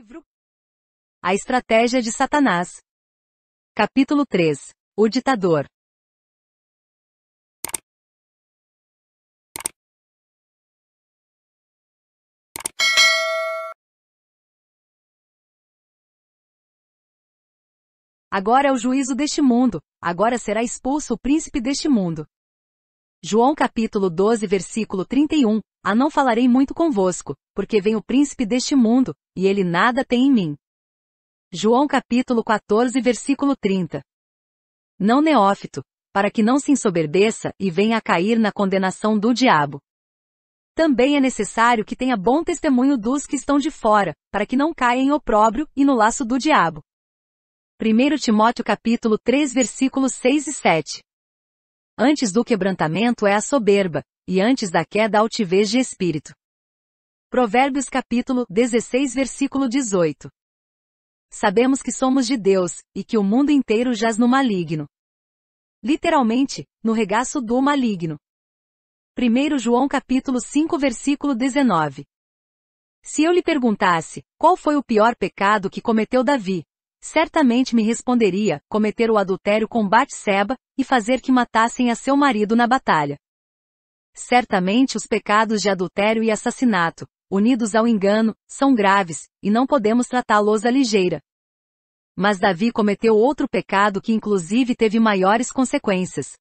livro A Estratégia de Satanás. Capítulo 3 O Ditador. Agora é o juízo deste mundo, agora será expulso o príncipe deste mundo. João capítulo 12 versículo 31, ah não falarei muito convosco, porque vem o príncipe deste mundo, e ele nada tem em mim. João capítulo 14 versículo 30. Não neófito, para que não se ensoberbeça e venha a cair na condenação do diabo. Também é necessário que tenha bom testemunho dos que estão de fora, para que não caia em opróbrio e no laço do diabo. 1 Timóteo capítulo 3 versículos 6 e 7. Antes do quebrantamento é a soberba, e antes da queda altivez de espírito. Provérbios capítulo 16 versículo 18. Sabemos que somos de Deus, e que o mundo inteiro jaz no maligno. Literalmente, no regaço do maligno. 1 João capítulo 5 versículo 19. Se eu lhe perguntasse, qual foi o pior pecado que cometeu Davi? Certamente me responderia, cometer o adultério com Bate-seba, e fazer que matassem a seu marido na batalha. Certamente os pecados de adultério e assassinato, unidos ao engano, são graves, e não podemos tratá-los à ligeira. Mas Davi cometeu outro pecado que inclusive teve maiores consequências.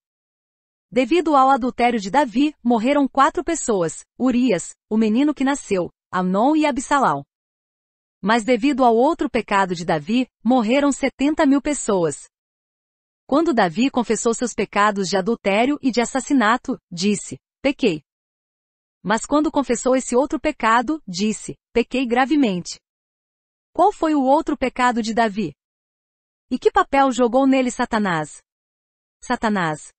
Devido ao adultério de Davi, morreram quatro pessoas, Urias, o menino que nasceu, Amnon e Absalão. Mas devido ao outro pecado de Davi, morreram 70 mil pessoas. Quando Davi confessou seus pecados de adultério e de assassinato, disse, Pequei. Mas quando confessou esse outro pecado, disse: Pequei gravemente. Qual foi o outro pecado de Davi? E que papel jogou nele Satanás? Satanás.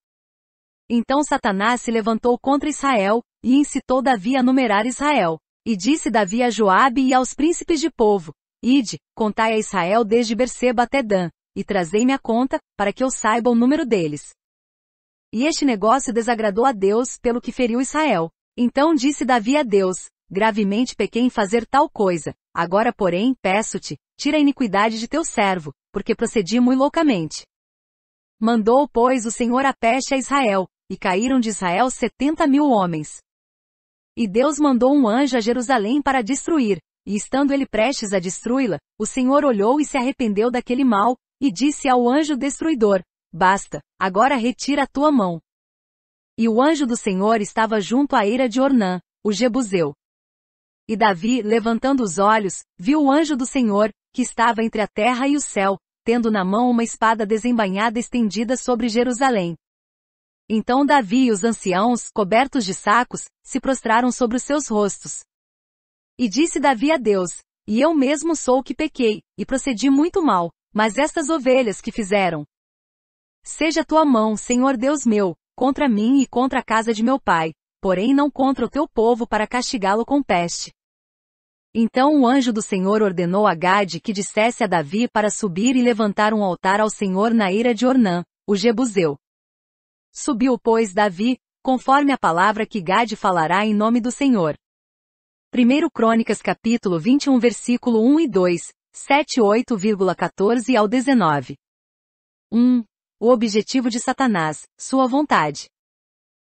Então Satanás se levantou contra Israel, e incitou Davi a numerar Israel. E disse Davi a Joabe e aos príncipes de povo: Ide, contai a Israel desde Berseba até Dan, e trazei-me a conta, para que eu saiba o número deles. E este negócio desagradou a Deus, pelo que feriu Israel. Então disse Davi a Deus, gravemente pequei em fazer tal coisa. Agora, porém, peço-te, tira a iniquidade de teu servo, porque procedi muito loucamente. Mandou, pois, o Senhor a peste a Israel, e caíram de Israel setenta mil homens. E Deus mandou um anjo a Jerusalém para destruir, e estando ele prestes a destruí-la, o Senhor olhou e se arrependeu daquele mal, e disse ao anjo destruidor, Basta, agora retira a tua mão. E o anjo do Senhor estava junto à eira de Ornã, o Jebuseu. E Davi, levantando os olhos, viu o anjo do Senhor, que estava entre a terra e o céu, tendo na mão uma espada desembainhada estendida sobre Jerusalém. Então Davi e os anciãos, cobertos de sacos, se prostraram sobre os seus rostos. E disse Davi a Deus: E eu mesmo sou o que pequei, e procedi muito mal, mas estas ovelhas que fizeram, Seja tua mão, Senhor Deus meu, contra mim e contra a casa de meu pai, porém não contra o teu povo para castigá-lo com peste. Então o anjo do Senhor ordenou a Gade que dissesse a Davi para subir e levantar um altar ao Senhor na ira de Ornã, o Jebuseu. Subiu, pois, Davi, conforme a palavra que Gade falará em nome do Senhor. 1 Crônicas capítulo 21 versículo 1 e 2, 7 8,14 ao 19. 1 o objetivo de Satanás, sua vontade.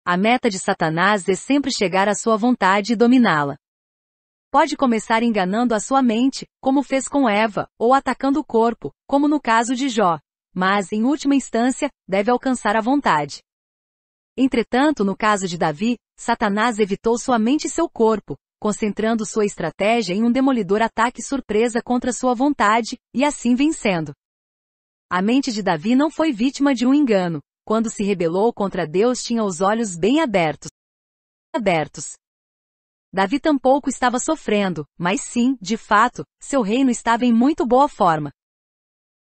A meta de Satanás é sempre chegar à sua vontade e dominá-la. Pode começar enganando a sua mente, como fez com Eva, ou atacando o corpo, como no caso de Jó, mas, em última instância, deve alcançar a vontade. Entretanto, no caso de Davi, Satanás evitou sua mente e seu corpo, concentrando sua estratégia em um demolidor ataque surpresa contra sua vontade, e assim vencendo. A mente de Davi não foi vítima de um engano. Quando se rebelou contra Deus, tinha os olhos bem abertos. Abertos. Davi tampouco estava sofrendo, mas sim, de fato, seu reino estava em muito boa forma.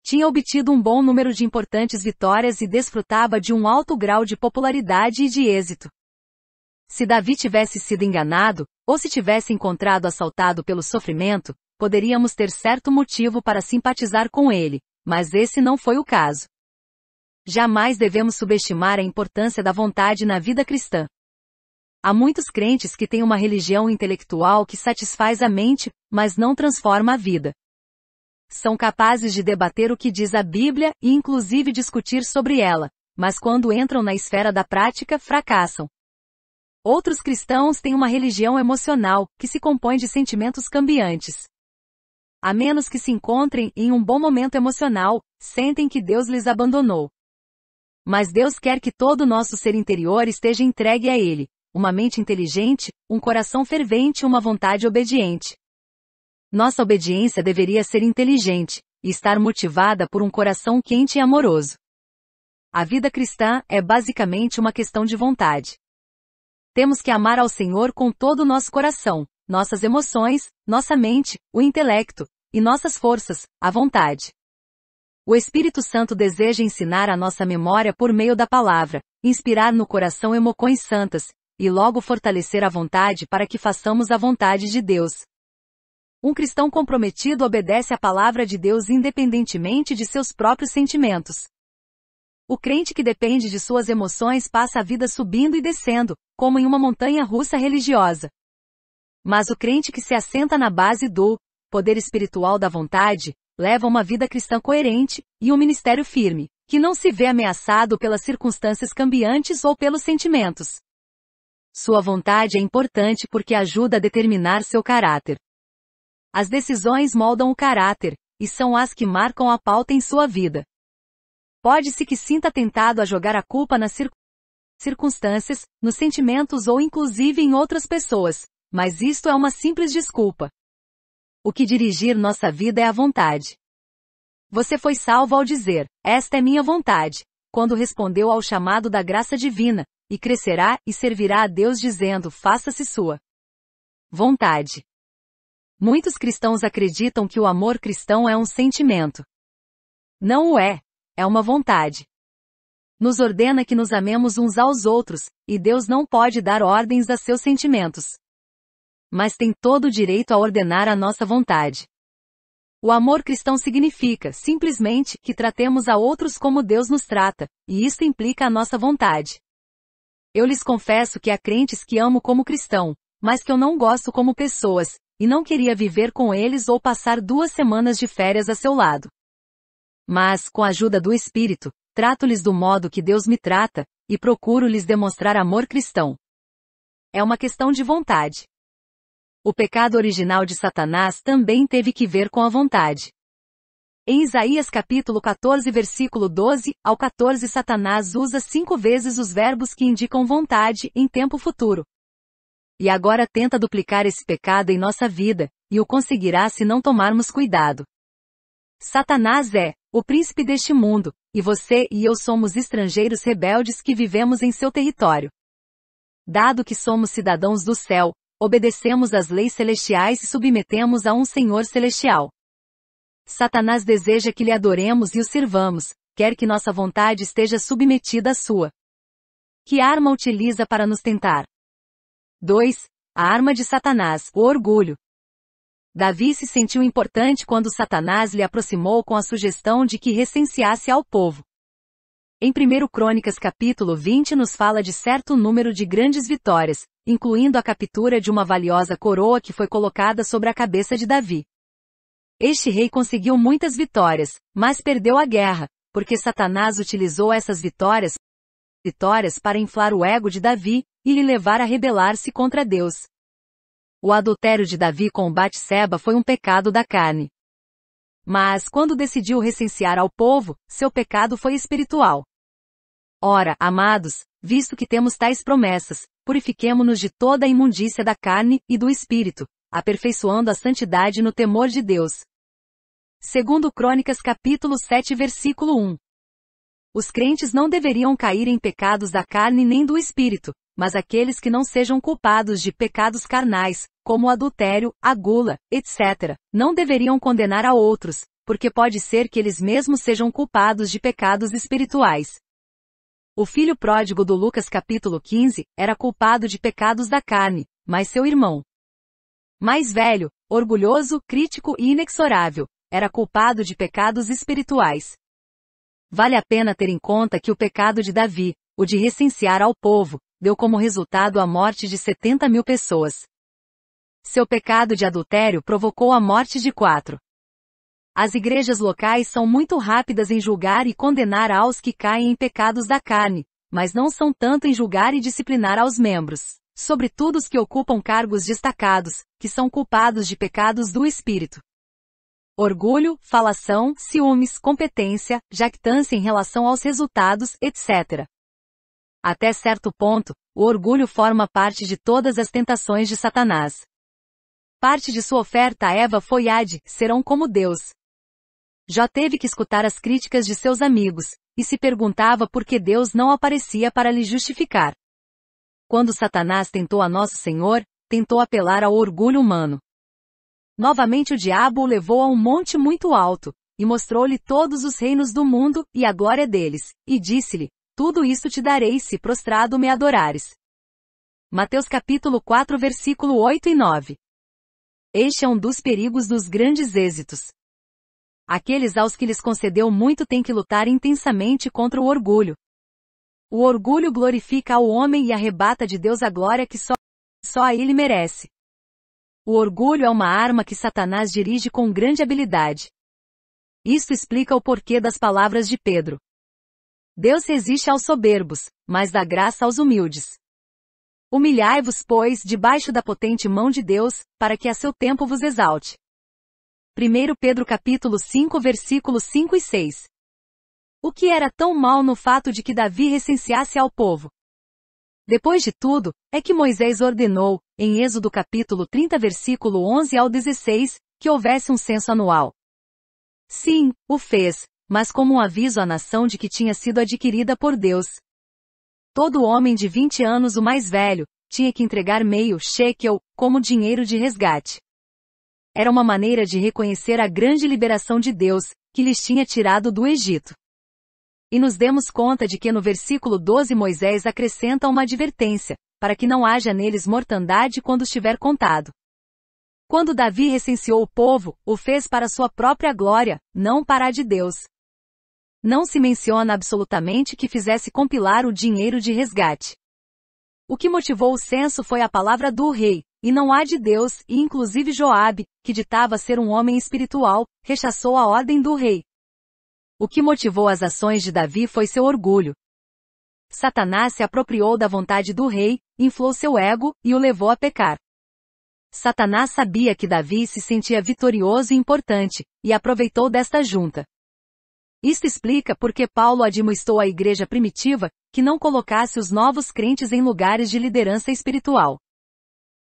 Tinha obtido um bom número de importantes vitórias e desfrutava de um alto grau de popularidade e de êxito. Se Davi tivesse sido enganado, ou se tivesse encontrado assaltado pelo sofrimento, poderíamos ter certo motivo para simpatizar com ele, mas esse não foi o caso. Jamais devemos subestimar a importância da vontade na vida cristã. Há muitos crentes que têm uma religião intelectual que satisfaz a mente, mas não transforma a vida. São capazes de debater o que diz a Bíblia e inclusive discutir sobre ela, mas quando entram na esfera da prática, fracassam. Outros cristãos têm uma religião emocional, que se compõe de sentimentos cambiantes a menos que se encontrem em um bom momento emocional, sentem que Deus lhes abandonou. Mas Deus quer que todo o nosso ser interior esteja entregue a Ele, uma mente inteligente, um coração fervente e uma vontade obediente. Nossa obediência deveria ser inteligente, e estar motivada por um coração quente e amoroso. A vida cristã é basicamente uma questão de vontade. Temos que amar ao Senhor com todo o nosso coração, nossas emoções, nossa mente, o intelecto, e nossas forças, a vontade. O Espírito Santo deseja ensinar a nossa memória por meio da palavra, inspirar no coração emocões santas, e logo fortalecer a vontade para que façamos a vontade de Deus. Um cristão comprometido obedece à palavra de Deus independentemente de seus próprios sentimentos. O crente que depende de suas emoções passa a vida subindo e descendo, como em uma montanha russa religiosa. Mas o crente que se assenta na base do poder espiritual da vontade leva uma vida cristã coerente e um ministério firme, que não se vê ameaçado pelas circunstâncias cambiantes ou pelos sentimentos. Sua vontade é importante porque ajuda a determinar seu caráter. As decisões moldam o caráter, e são as que marcam a pauta em sua vida. Pode-se que sinta tentado a jogar a culpa nas circunstâncias, nos sentimentos ou inclusive em outras pessoas, mas isto é uma simples desculpa. O que dirigir nossa vida é a vontade. Você foi salvo ao dizer, esta é minha vontade, quando respondeu ao chamado da graça divina, e crescerá e servirá a Deus dizendo, faça-se sua vontade. Muitos cristãos acreditam que o amor cristão é um sentimento. Não o é, é uma vontade. Nos ordena que nos amemos uns aos outros, e Deus não pode dar ordens a seus sentimentos mas tem todo o direito a ordenar a nossa vontade. O amor cristão significa, simplesmente, que tratemos a outros como Deus nos trata, e isso implica a nossa vontade. Eu lhes confesso que há crentes que amo como cristão, mas que eu não gosto como pessoas, e não queria viver com eles ou passar duas semanas de férias a seu lado. Mas, com a ajuda do Espírito, trato-lhes do modo que Deus me trata, e procuro lhes demonstrar amor cristão. É uma questão de vontade. O pecado original de Satanás também teve que ver com a vontade. Em Isaías capítulo 14 versículo 12 ao 14 Satanás usa cinco vezes os verbos que indicam vontade em tempo futuro. E agora tenta duplicar esse pecado em nossa vida, e o conseguirá se não tomarmos cuidado. Satanás é o príncipe deste mundo, e você e eu somos estrangeiros rebeldes que vivemos em seu território. Dado que somos cidadãos do céu, obedecemos às leis celestiais e submetemos a um Senhor celestial. Satanás deseja que lhe adoremos e o sirvamos, quer que nossa vontade esteja submetida à sua. Que arma utiliza para nos tentar? 2. A arma de Satanás, o orgulho. Davi se sentiu importante quando Satanás lhe aproximou com a sugestão de que recenseasse ao povo. Em 1 Crônicas capítulo 20 nos fala de certo número de grandes vitórias, incluindo a captura de uma valiosa coroa que foi colocada sobre a cabeça de Davi. Este rei conseguiu muitas vitórias, mas perdeu a guerra, porque Satanás utilizou essas vitórias, vitórias para inflar o ego de Davi e lhe levar a rebelar-se contra Deus. O adultério de Davi com Bate-seba foi um pecado da carne. Mas quando decidiu recensear ao povo, seu pecado foi espiritual. Ora, amados, visto que temos tais promessas, purifiquemo-nos de toda a imundícia da carne e do espírito, aperfeiçoando a santidade no temor de Deus. Segundo Crônicas capítulo 7 versículo 1. Os crentes não deveriam cair em pecados da carne nem do espírito, mas aqueles que não sejam culpados de pecados carnais, como o adultério, a gula, etc., não deveriam condenar a outros, porque pode ser que eles mesmos sejam culpados de pecados espirituais. O filho pródigo do Lucas capítulo 15 era culpado de pecados da carne, mas seu irmão mais velho, orgulhoso, crítico e inexorável, era culpado de pecados espirituais. Vale a pena ter em conta que o pecado de Davi, o de recensear ao povo, deu como resultado a morte de 70 mil pessoas. Seu pecado de adultério provocou a morte de quatro. As igrejas locais são muito rápidas em julgar e condenar aos que caem em pecados da carne, mas não são tanto em julgar e disciplinar aos membros, sobretudo os que ocupam cargos destacados, que são culpados de pecados do espírito. Orgulho, falação, ciúmes, competência, jactância em relação aos resultados, etc. Até certo ponto, o orgulho forma parte de todas as tentações de Satanás. Parte de sua oferta a Eva foi a de serão como Deus, Jó teve que escutar as críticas de seus amigos, e se perguntava por que Deus não aparecia para lhe justificar. Quando Satanás tentou a Nosso Senhor, tentou apelar ao orgulho humano. Novamente o diabo o levou a um monte muito alto, e mostrou-lhe todos os reinos do mundo, e a glória deles, e disse-lhe, tudo isso te darei se prostrado me adorares. Mateus capítulo 4 versículo 8 e 9. Este é um dos perigos dos grandes êxitos. Aqueles aos que lhes concedeu muito têm que lutar intensamente contra o orgulho. O orgulho glorifica ao homem e arrebata de Deus a glória que só, só a ele merece. O orgulho é uma arma que Satanás dirige com grande habilidade. Isto explica o porquê das palavras de Pedro. Deus resiste aos soberbos, mas dá graça aos humildes. Humilhai-vos, pois, debaixo da potente mão de Deus, para que a seu tempo vos exalte. 1 Pedro capítulo 5 versículos 5 e 6. O que era tão mal no fato de que Davi recenseasse ao povo? Depois de tudo, é que Moisés ordenou, em Êxodo capítulo 30 versículo 11 ao 16, que houvesse um censo anual. Sim, o fez, mas como um aviso à nação de que tinha sido adquirida por Deus. Todo homem de 20 anos o mais velho, tinha que entregar meio shekel, como dinheiro de resgate. Era uma maneira de reconhecer a grande liberação de Deus, que lhes tinha tirado do Egito. E nos demos conta de que no versículo 12 Moisés acrescenta uma advertência, para que não haja neles mortandade quando estiver contado. Quando Davi recenseou o povo, o fez para sua própria glória, não para a de Deus. Não se menciona absolutamente que fizesse compilar o dinheiro de resgate. O que motivou o censo foi a palavra do rei, e não há de Deus, e inclusive Joabe, que ditava ser um homem espiritual, rechaçou a ordem do rei. O que motivou as ações de Davi foi seu orgulho. Satanás se apropriou da vontade do rei, inflou seu ego e o levou a pecar. Satanás sabia que Davi se sentia vitorioso e importante, e aproveitou desta junta. Isto explica por que Paulo admoestou a igreja primitiva que não colocasse os novos crentes em lugares de liderança espiritual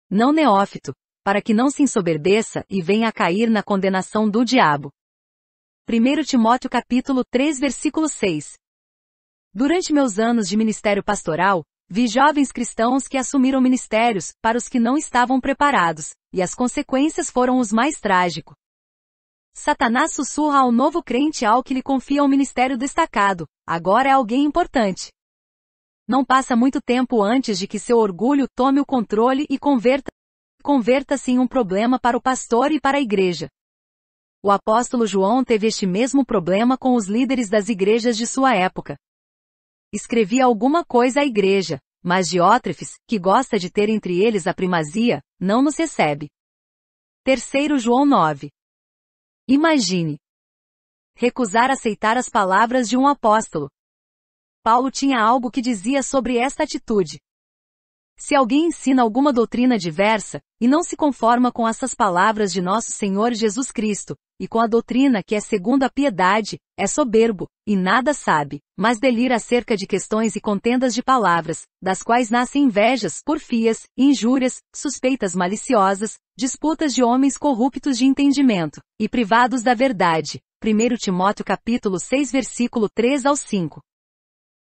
não neófito, para que não se ensoberbeça e venha a cair na condenação do diabo. 1 Timóteo capítulo 3 versículo 6. Durante meus anos de ministério pastoral, vi jovens cristãos que assumiram ministérios para os que não estavam preparados, e as consequências foram os mais trágicos. Satanás sussurra ao novo crente ao que lhe confia um ministério destacado, agora é alguém importante. Não passa muito tempo antes de que seu orgulho tome o controle e converta converta-se em um problema para o pastor e para a igreja. O apóstolo João teve este mesmo problema com os líderes das igrejas de sua época. Escrevi alguma coisa à igreja, mas Diótrefes, que gosta de ter entre eles a primazia, não nos recebe. Terceiro João 9. Imagine recusar aceitar as palavras de um apóstolo, Paulo tinha algo que dizia sobre esta atitude. Se alguém ensina alguma doutrina diversa, e não se conforma com essas palavras de nosso Senhor Jesus Cristo, e com a doutrina que é segundo a piedade, é soberbo, e nada sabe, mas delira acerca de questões e contendas de palavras, das quais nascem invejas, porfias, injúrias, suspeitas maliciosas, disputas de homens corruptos de entendimento, e privados da verdade. 1 Timóteo capítulo 6 versículo 3 ao 5.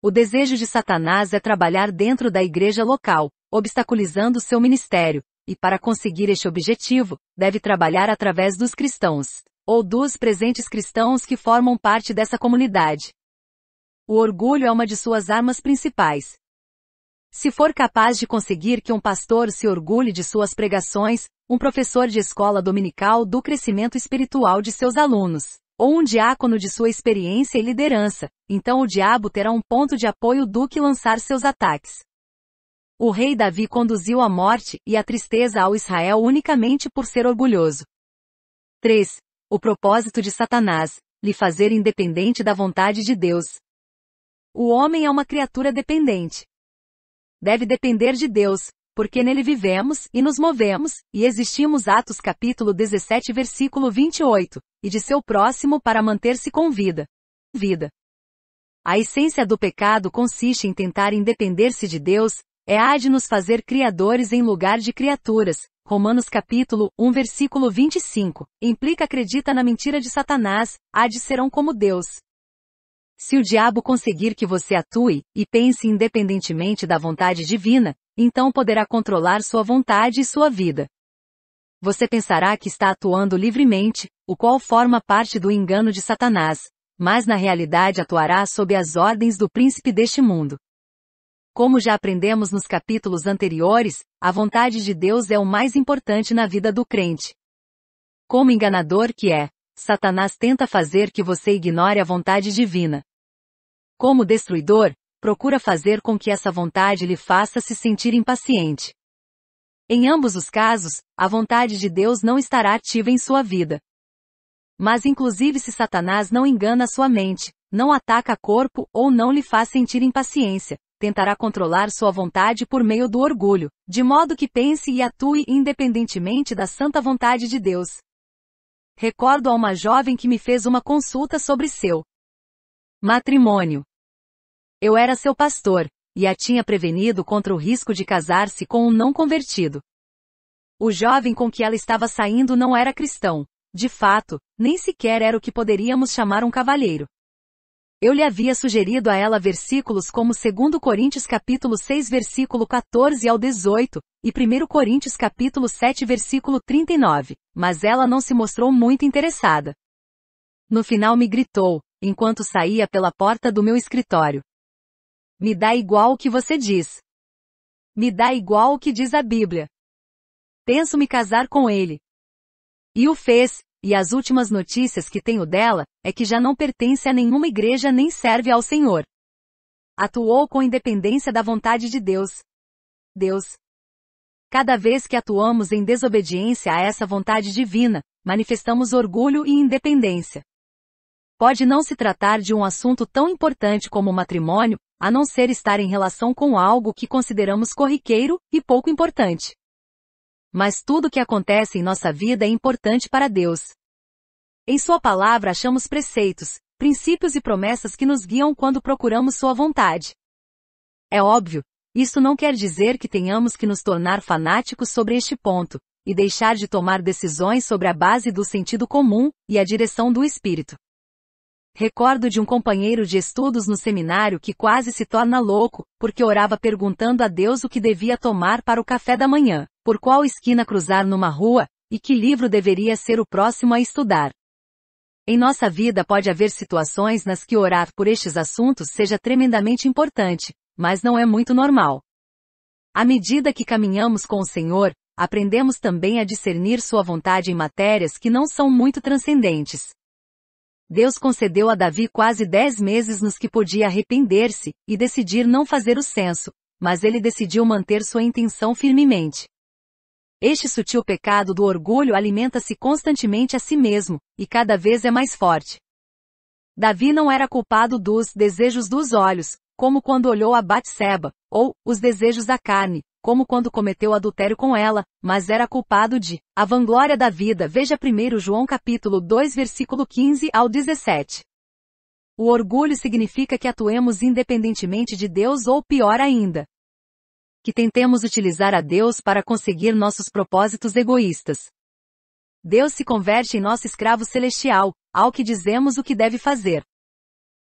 O desejo de Satanás é trabalhar dentro da igreja local, obstaculizando seu ministério, e para conseguir este objetivo, deve trabalhar através dos cristãos, ou dos presentes cristãos que formam parte dessa comunidade. O orgulho é uma de suas armas principais. Se for capaz de conseguir que um pastor se orgulhe de suas pregações, um professor de escola dominical do crescimento espiritual de seus alunos, ou um diácono de sua experiência e liderança, então o diabo terá um ponto de apoio do que lançar seus ataques. O rei Davi conduziu a morte e a tristeza ao Israel unicamente por ser orgulhoso. 3. O propósito de Satanás, lhe fazer independente da vontade de Deus. O homem é uma criatura dependente. Deve depender de Deus, porque nele vivemos, e nos movemos, e existimos Atos capítulo 17 versículo 28, e de seu próximo para manter-se com vida. Vida. A essência do pecado consiste em tentar independer-se de Deus, é a de nos fazer criadores em lugar de criaturas. Romanos capítulo 1 versículo 25. Implica acredita na mentira de Satanás, há de serão como Deus. Se o diabo conseguir que você atue e pense independentemente da vontade divina, então poderá controlar sua vontade e sua vida. Você pensará que está atuando livremente, o qual forma parte do engano de Satanás, mas na realidade atuará sob as ordens do príncipe deste mundo. Como já aprendemos nos capítulos anteriores, a vontade de Deus é o mais importante na vida do crente. Como enganador que é, Satanás tenta fazer que você ignore a vontade divina. Como destruidor, procura fazer com que essa vontade lhe faça se sentir impaciente. Em ambos os casos, a vontade de Deus não estará ativa em sua vida. Mas inclusive se Satanás não engana sua mente, não ataca corpo ou não lhe faz sentir impaciência, tentará controlar sua vontade por meio do orgulho, de modo que pense e atue independentemente da santa vontade de Deus. Recordo a uma jovem que me fez uma consulta sobre seu matrimônio. Eu era seu pastor, e a tinha prevenido contra o risco de casar-se com um não convertido. O jovem com que ela estava saindo não era cristão. De fato, nem sequer era o que poderíamos chamar um cavalheiro. Eu lhe havia sugerido a ela versículos como 2 Coríntios capítulo 6 versículo 14 ao 18, e 1 Coríntios capítulo 7 versículo 39, mas ela não se mostrou muito interessada. No final me gritou, enquanto saía pela porta do meu escritório. Me dá igual o que você diz. Me dá igual o que diz a Bíblia. Penso me casar com ele. E o fez, e as últimas notícias que tenho dela é que já não pertence a nenhuma igreja nem serve ao Senhor. Atuou com independência da vontade de Deus. Deus. Cada vez que atuamos em desobediência a essa vontade divina, manifestamos orgulho e independência. Pode não se tratar de um assunto tão importante como o matrimônio, a não ser estar em relação com algo que consideramos corriqueiro e pouco importante. Mas tudo o que acontece em nossa vida é importante para Deus. Em Sua palavra achamos preceitos, princípios e promessas que nos guiam quando procuramos Sua vontade. É óbvio, isso não quer dizer que tenhamos que nos tornar fanáticos sobre este ponto, e deixar de tomar decisões sobre a base do sentido comum e a direção do Espírito. Recordo de um companheiro de estudos no seminário que quase se torna louco, porque orava perguntando a Deus o que devia tomar para o café da manhã, por qual esquina cruzar numa rua, e que livro deveria ser o próximo a estudar. Em nossa vida pode haver situações nas que orar por estes assuntos seja tremendamente importante, mas não é muito normal. À medida que caminhamos com o Senhor, aprendemos também a discernir Sua vontade em matérias que não são muito transcendentes, Deus concedeu a Davi quase dez meses nos que podia arrepender-se e decidir não fazer o censo, mas ele decidiu manter sua intenção firmemente. Este sutil pecado do orgulho alimenta-se constantemente a si mesmo, e cada vez é mais forte. Davi não era culpado dos desejos dos olhos, como quando olhou a Batseba, ou os desejos da carne, como quando cometeu adultério com ela, mas era culpado de a vanglória da vida. Veja primeiro João capítulo 2 versículo 15 ao 17. O orgulho significa que atuemos independentemente de Deus ou pior ainda, que tentemos utilizar a Deus para conseguir nossos propósitos egoístas. Deus se converte em nosso escravo celestial, ao que dizemos o que deve fazer.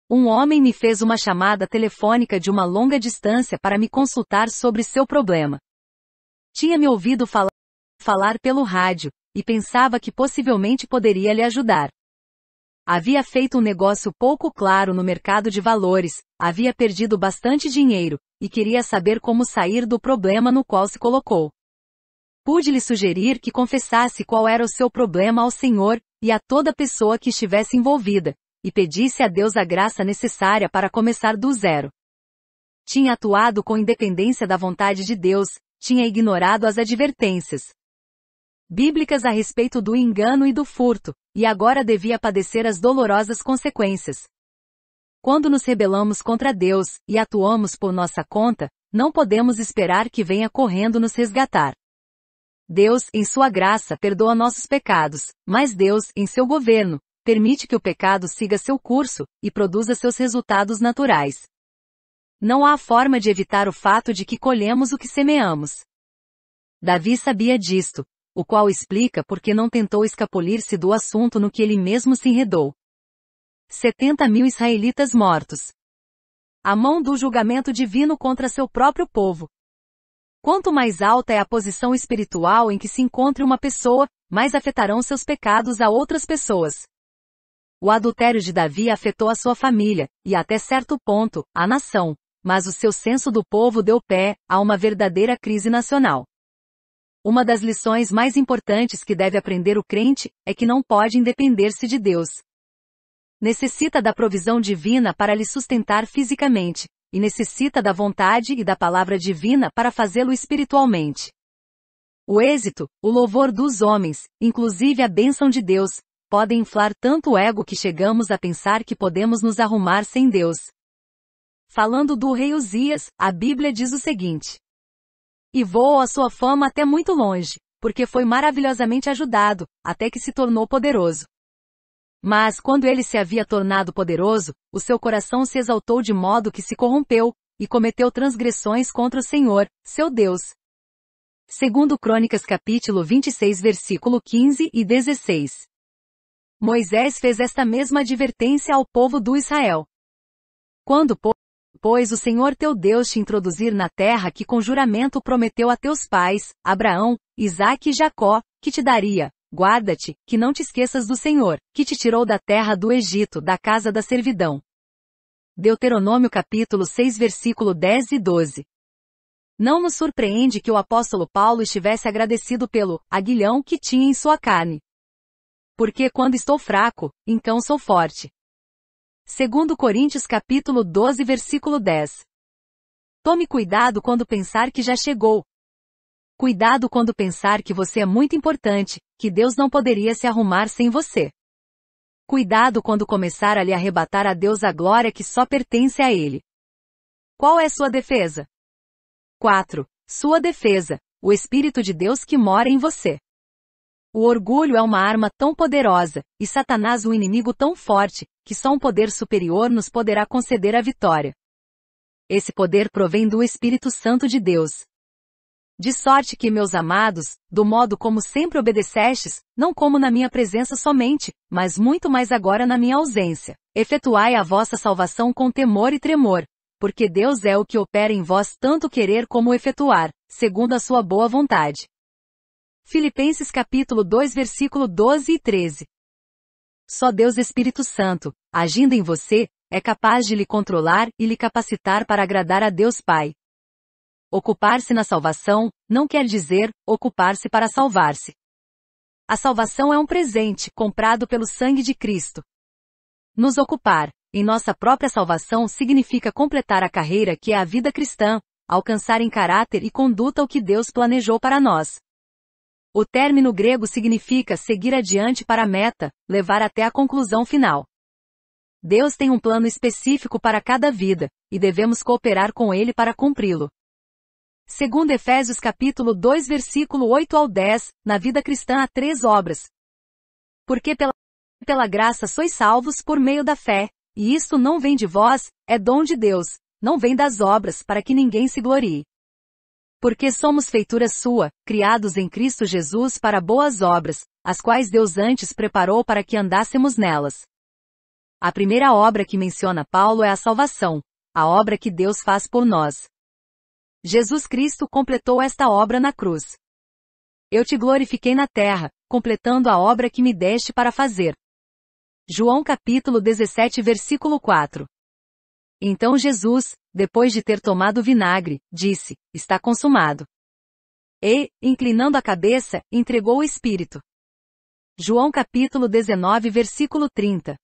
Um homem me fez uma chamada telefônica de uma longa distância para me consultar sobre seu problema. Tinha me ouvido falar, falar pelo rádio, e pensava que possivelmente poderia lhe ajudar. Havia feito um negócio pouco claro no mercado de valores, havia perdido bastante dinheiro, e queria saber como sair do problema no qual se colocou. Pude lhe sugerir que confessasse qual era o seu problema ao senhor, e a toda pessoa que estivesse envolvida, e pedisse a Deus a graça necessária para começar do zero. Tinha atuado com independência da vontade de Deus, tinha ignorado as advertências bíblicas a respeito do engano e do furto, e agora devia padecer as dolorosas consequências. Quando nos rebelamos contra Deus e atuamos por nossa conta, não podemos esperar que venha correndo nos resgatar. Deus, em sua graça, perdoa nossos pecados, mas Deus, em seu governo, permite que o pecado siga seu curso e produza seus resultados naturais. Não há forma de evitar o fato de que colhemos o que semeamos. Davi sabia disto, o qual explica por que não tentou escapulir-se do assunto no que ele mesmo se enredou. 70 mil israelitas mortos. A mão do julgamento divino contra seu próprio povo. Quanto mais alta é a posição espiritual em que se encontre uma pessoa, mais afetarão seus pecados a outras pessoas. O adultério de Davi afetou a sua família, e até certo ponto, a nação. Mas o seu senso do povo deu pé a uma verdadeira crise nacional. Uma das lições mais importantes que deve aprender o crente é que não pode independer se de Deus. Necessita da provisão divina para lhe sustentar fisicamente, e necessita da vontade e da palavra divina para fazê-lo espiritualmente. O êxito, o louvor dos homens, inclusive a bênção de Deus, podem inflar tanto o ego que chegamos a pensar que podemos nos arrumar sem Deus. Falando do rei Uzias, a Bíblia diz o seguinte: E voou a sua fama até muito longe, porque foi maravilhosamente ajudado, até que se tornou poderoso. Mas quando ele se havia tornado poderoso, o seu coração se exaltou de modo que se corrompeu, e cometeu transgressões contra o Senhor, seu Deus. Segundo Crônicas capítulo 26 versículo 15 e 16. Moisés fez esta mesma advertência ao povo do Israel. Quando, pois, o Senhor teu Deus te introduzir na terra que com juramento prometeu a teus pais, Abraão, Isaac e Jacó, que te daria, guarda-te, que não te esqueças do Senhor, que te tirou da terra do Egito, da casa da servidão. Deuteronômio capítulo 6 versículo 10 e 12. Não nos surpreende que o apóstolo Paulo estivesse agradecido pelo aguilhão que tinha em sua carne. Porque quando estou fraco, então sou forte. Segundo Coríntios capítulo 12 versículo 10. Tome cuidado quando pensar que já chegou. Cuidado quando pensar que você é muito importante, que Deus não poderia se arrumar sem você. Cuidado quando começar a lhe arrebatar a Deus a glória que só pertence a Ele. Qual é sua defesa? 4. Sua defesa, o Espírito de Deus que mora em você. O orgulho é uma arma tão poderosa, e Satanás um inimigo tão forte, que só um poder superior nos poderá conceder a vitória. Esse poder provém do Espírito Santo de Deus. De sorte que, meus amados, do modo como sempre obedecestes, não como na minha presença somente, mas muito mais agora na minha ausência, efetuai a vossa salvação com temor e tremor, porque Deus é o que opera em vós tanto querer como efetuar, segundo a sua boa vontade. Filipenses capítulo 2 versículo 12 e 13. Só Deus Espírito Santo, agindo em você, é capaz de lhe controlar e lhe capacitar para agradar a Deus Pai. Ocupar-se na salvação não quer dizer ocupar-se para salvar-se. A salvação é um presente comprado pelo sangue de Cristo. Nos ocupar em nossa própria salvação significa completar a carreira que é a vida cristã, alcançar em caráter e conduta o que Deus planejou para nós. O término grego significa seguir adiante para a meta, levar até a conclusão final. Deus tem um plano específico para cada vida, e devemos cooperar com ele para cumpri-lo. Segundo Efésios capítulo 2 versículo 8 ao 10, na vida cristã há três obras. Porque pela, pela graça sois salvos por meio da fé, e isto não vem de vós, é dom de Deus, não vem das obras para que ninguém se glorie. Porque somos feitura sua, criados em Cristo Jesus para boas obras, as quais Deus antes preparou para que andássemos nelas. A primeira obra que menciona Paulo é a salvação, a obra que Deus faz por nós. Jesus Cristo completou esta obra na cruz. Eu te glorifiquei na terra, completando a obra que me deste para fazer. João capítulo 17 versículo 4 então Jesus, depois de ter tomado vinagre, disse: Está consumado. E, inclinando a cabeça, entregou o Espírito. João capítulo 19, versículo 30.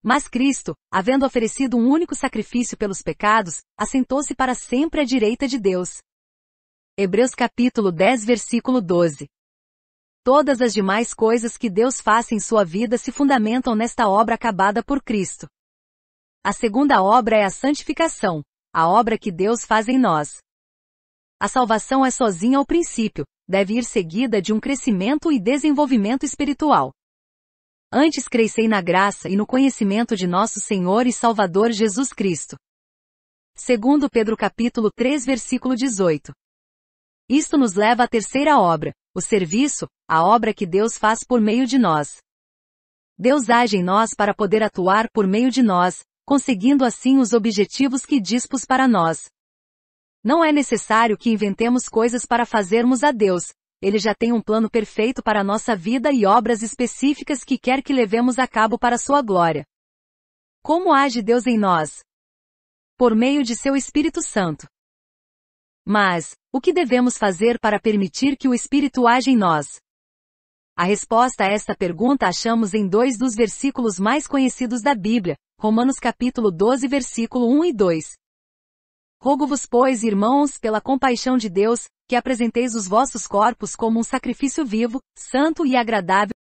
Mas Cristo, havendo oferecido um único sacrifício pelos pecados, assentou-se para sempre à direita de Deus. Hebreus capítulo 10, versículo 12. Todas as demais coisas que Deus faz em sua vida se fundamentam nesta obra acabada por Cristo. A segunda obra é a santificação, a obra que Deus faz em nós. A salvação é sozinha ao princípio, deve ir seguida de um crescimento e desenvolvimento espiritual. Antes crescei na graça e no conhecimento de nosso Senhor e Salvador Jesus Cristo. Segundo Pedro capítulo 3 versículo 18. Isto nos leva à terceira obra, o serviço, a obra que Deus faz por meio de nós. Deus age em nós para poder atuar por meio de nós, conseguindo assim os objetivos que dispus para nós. Não é necessário que inventemos coisas para fazermos a Deus, Ele já tem um plano perfeito para nossa vida e obras específicas que quer que levemos a cabo para Sua glória. Como age Deus em nós? Por meio de seu Espírito Santo. Mas, o que devemos fazer para permitir que o Espírito age em nós? A resposta a esta pergunta achamos em dois dos versículos mais conhecidos da Bíblia, Romanos capítulo 12 versículo 1 e 2. Rogo-vos, pois, irmãos, pela compaixão de Deus, que apresenteis os vossos corpos como um sacrifício vivo, santo e agradável,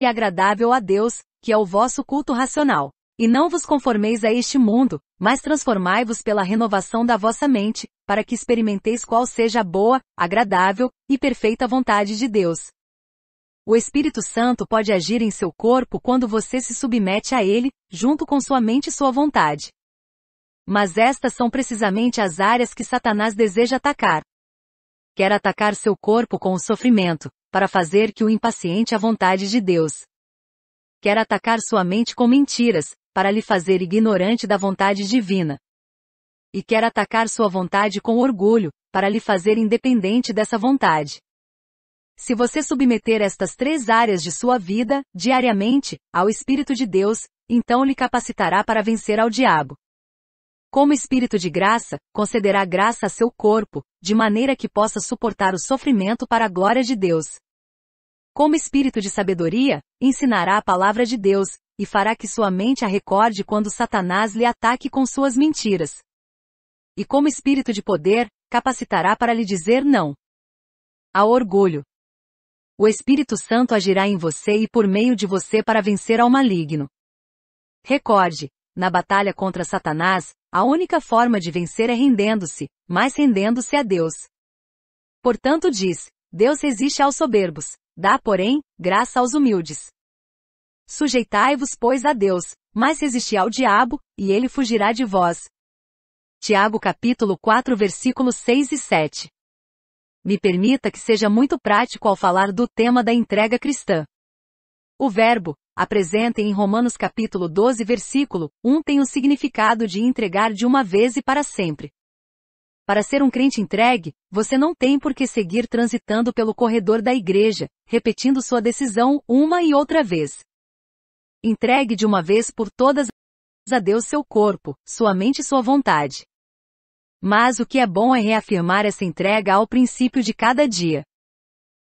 e agradável a Deus, que é o vosso culto racional. E não vos conformeis a este mundo, mas transformai-vos pela renovação da vossa mente, para que experimenteis qual seja a boa, agradável e perfeita vontade de Deus. O Espírito Santo pode agir em seu corpo quando você se submete a ele, junto com sua mente e sua vontade. Mas estas são precisamente as áreas que Satanás deseja atacar. Quer atacar seu corpo com o sofrimento, para fazer que o impaciente a vontade de Deus. Quer atacar sua mente com mentiras, para lhe fazer ignorante da vontade divina. E quer atacar sua vontade com orgulho, para lhe fazer independente dessa vontade. Se você submeter estas três áreas de sua vida, diariamente, ao Espírito de Deus, então lhe capacitará para vencer ao diabo. Como Espírito de graça, concederá graça a seu corpo, de maneira que possa suportar o sofrimento para a glória de Deus. Como Espírito de sabedoria, ensinará a palavra de Deus, e fará que sua mente a recorde quando Satanás lhe ataque com suas mentiras. E como Espírito de poder, capacitará para lhe dizer não. Ao orgulho, o Espírito Santo agirá em você e por meio de você para vencer ao maligno. Recorde: na batalha contra Satanás, a única forma de vencer é rendendo-se, mas rendendo-se a Deus. Portanto, diz: Deus resiste aos soberbos, dá, porém, graça aos humildes. Sujeitai-vos, pois, a Deus, mas resisti ao diabo, e ele fugirá de vós. Tiago capítulo 4 versículos 6 e 7. Me permita que seja muito prático ao falar do tema da entrega cristã. O verbo, apresente em Romanos capítulo 12 versículo 1 tem o significado de entregar de uma vez e para sempre. Para ser um crente entregue, você não tem por que seguir transitando pelo corredor da igreja, repetindo sua decisão uma e outra vez. Entregue de uma vez por todas a Deus seu corpo, sua mente e sua vontade. Mas o que é bom é reafirmar essa entrega ao princípio de cada dia.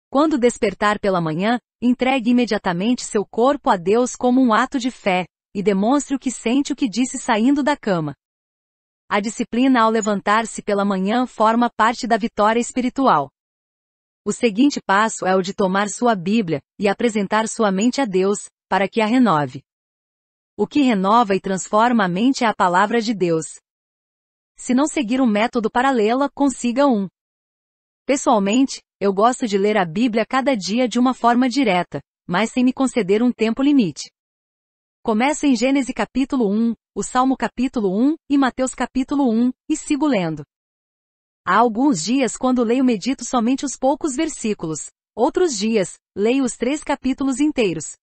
Quando despertar pela manhã, entregue imediatamente seu corpo a Deus como um ato de fé, e demonstre o que sente o que disse saindo da cama. A disciplina ao levantar-se pela manhã forma parte da vitória espiritual. O seguinte passo é o de tomar sua Bíblia e apresentar sua mente a Deus, para que a renove. O que renova e transforma a mente é a palavra de Deus, se não seguir um método para lê-la, consiga um. Pessoalmente, eu gosto de ler a Bíblia cada dia de uma forma direta, mas sem me conceder um tempo limite. Começo em Gênesis capítulo 1, o Salmo capítulo 1 e Mateus capítulo 1, e sigo lendo. Há alguns dias quando leio medito somente os poucos versículos. Outros dias, leio os três capítulos inteiros.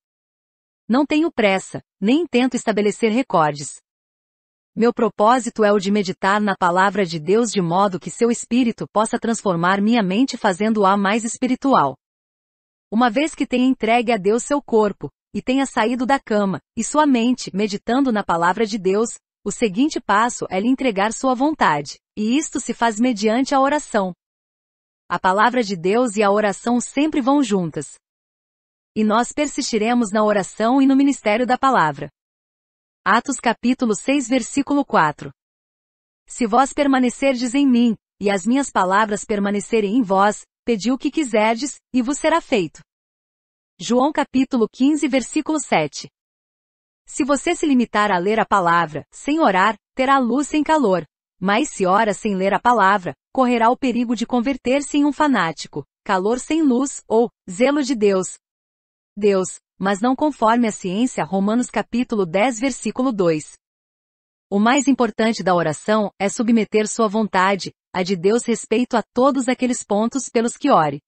Não tenho pressa, nem tento estabelecer recordes. Meu propósito é o de meditar na palavra de Deus de modo que seu espírito possa transformar minha mente fazendo-a mais espiritual. Uma vez que tenha entregue a Deus seu corpo, e tenha saído da cama, e sua mente meditando na palavra de Deus, o seguinte passo é lhe entregar sua vontade, e isto se faz mediante a oração. A palavra de Deus e a oração sempre vão juntas. E nós persistiremos na oração e no ministério da palavra. Atos capítulo 6 versículo 4. Se vós permanecerdes em mim, e as minhas palavras permanecerem em vós, pedi o que quiserdes, e vos será feito. João capítulo 15 versículo 7. Se você se limitar a ler a palavra, sem orar, terá luz sem calor. Mas se ora sem ler a palavra, correrá o perigo de converter-se em um fanático, calor sem luz, ou, zelo de Deus. Deus, mas não conforme a ciência Romanos capítulo 10 versículo 2. O mais importante da oração é submeter sua vontade, a de Deus respeito a todos aqueles pontos pelos que ore.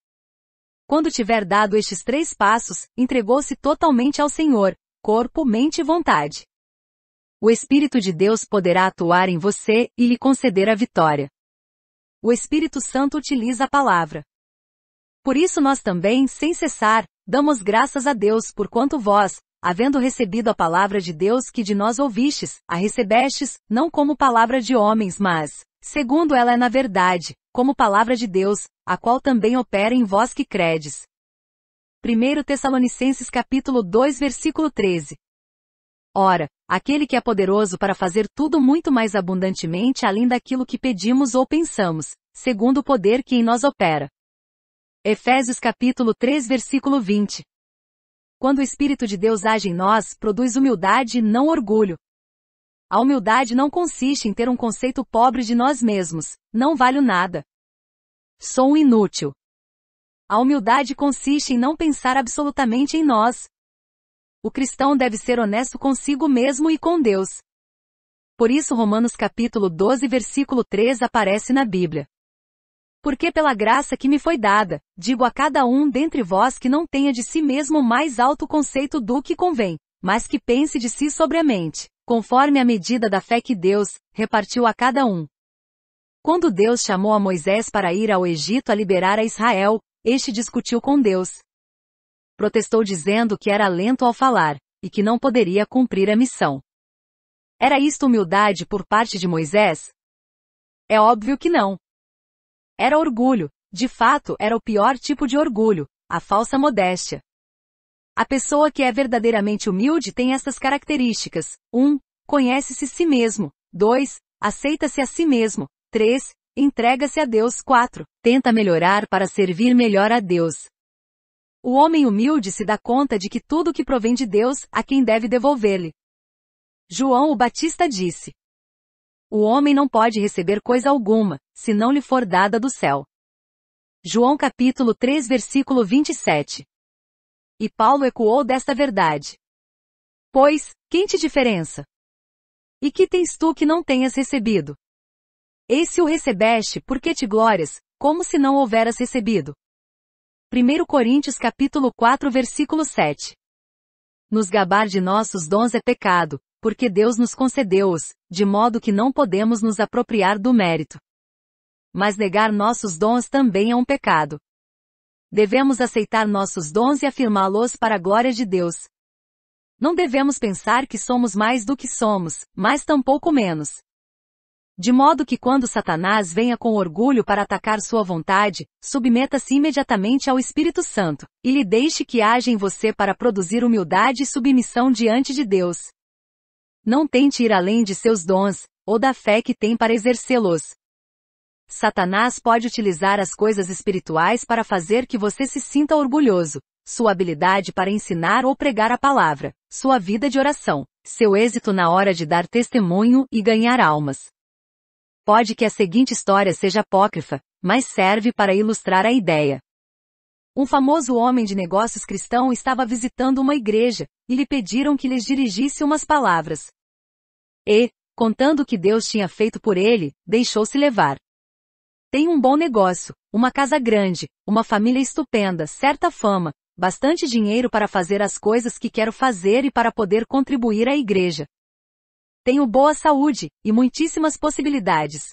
Quando tiver dado estes três passos, entregou-se totalmente ao Senhor, corpo, mente e vontade. O Espírito de Deus poderá atuar em você e lhe conceder a vitória. O Espírito Santo utiliza a palavra. Por isso nós também, sem cessar, Damos graças a Deus por quanto vós, havendo recebido a palavra de Deus que de nós ouvistes, a recebestes, não como palavra de homens, mas, segundo ela é na verdade, como palavra de Deus, a qual também opera em vós que credes. 1 Tessalonicenses capítulo 2 versículo 13. Ora, aquele que é poderoso para fazer tudo muito mais abundantemente além daquilo que pedimos ou pensamos, segundo o poder que em nós opera. Efésios capítulo 3 versículo 20. Quando o Espírito de Deus age em nós, produz humildade e não orgulho. A humildade não consiste em ter um conceito pobre de nós mesmos, não valho nada. Sou um inútil. A humildade consiste em não pensar absolutamente em nós. O cristão deve ser honesto consigo mesmo e com Deus. Por isso Romanos capítulo 12 versículo 3 aparece na Bíblia. Porque pela graça que me foi dada, digo a cada um dentre vós que não tenha de si mesmo mais alto conceito do que convém, mas que pense de si sobriamente, conforme a medida da fé que Deus repartiu a cada um. Quando Deus chamou a Moisés para ir ao Egito a liberar a Israel, este discutiu com Deus. Protestou dizendo que era lento ao falar, e que não poderia cumprir a missão. Era isto humildade por parte de Moisés? É óbvio que não. Era orgulho, de fato era o pior tipo de orgulho, a falsa modéstia. A pessoa que é verdadeiramente humilde tem estas características. 1. Um, Conhece-se si mesmo. 2. Aceita-se a si mesmo. 3. Entrega-se a Deus. 4. Tenta melhorar para servir melhor a Deus. O homem humilde se dá conta de que tudo que provém de Deus, a quem deve devolver-lhe. João o Batista disse: O homem não pode receber coisa alguma, se não lhe for dada do céu. João capítulo 3 versículo 27. E Paulo ecoou desta verdade. Pois, quem te diferença? E que tens tu que não tenhas recebido? Eis se o recebeste, porque te glórias, como se não houveras recebido. 1 Coríntios capítulo 4 versículo 7. Nos gabar de nossos dons é pecado, porque Deus nos concedeu-os, de modo que não podemos nos apropriar do mérito mas negar nossos dons também é um pecado. Devemos aceitar nossos dons e afirmá-los para a glória de Deus. Não devemos pensar que somos mais do que somos, mas tampouco menos. De modo que quando Satanás venha com orgulho para atacar sua vontade, submeta-se imediatamente ao Espírito Santo, e lhe deixe que haja em você para produzir humildade e submissão diante de Deus. Não tente ir além de seus dons, ou da fé que tem para exercê-los, Satanás pode utilizar as coisas espirituais para fazer que você se sinta orgulhoso, sua habilidade para ensinar ou pregar a palavra, sua vida de oração, seu êxito na hora de dar testemunho e ganhar almas. Pode que a seguinte história seja apócrifa, mas serve para ilustrar a ideia. Um famoso homem de negócios cristão estava visitando uma igreja, e lhe pediram que lhes dirigisse umas palavras. E, contando o que Deus tinha feito por ele, deixou-se levar. Tenho um bom negócio, uma casa grande, uma família estupenda, certa fama, bastante dinheiro para fazer as coisas que quero fazer e para poder contribuir à igreja. Tenho boa saúde e muitíssimas possibilidades.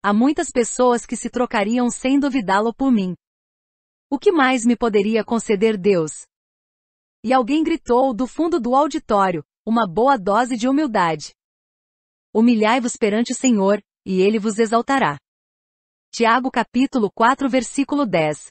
Há muitas pessoas que se trocariam sem duvidá-lo por mim. O que mais me poderia conceder Deus? E alguém gritou do fundo do auditório, uma boa dose de humildade. Humilhai-vos perante o Senhor, e ele vos exaltará. Tiago capítulo 4 versículo 10.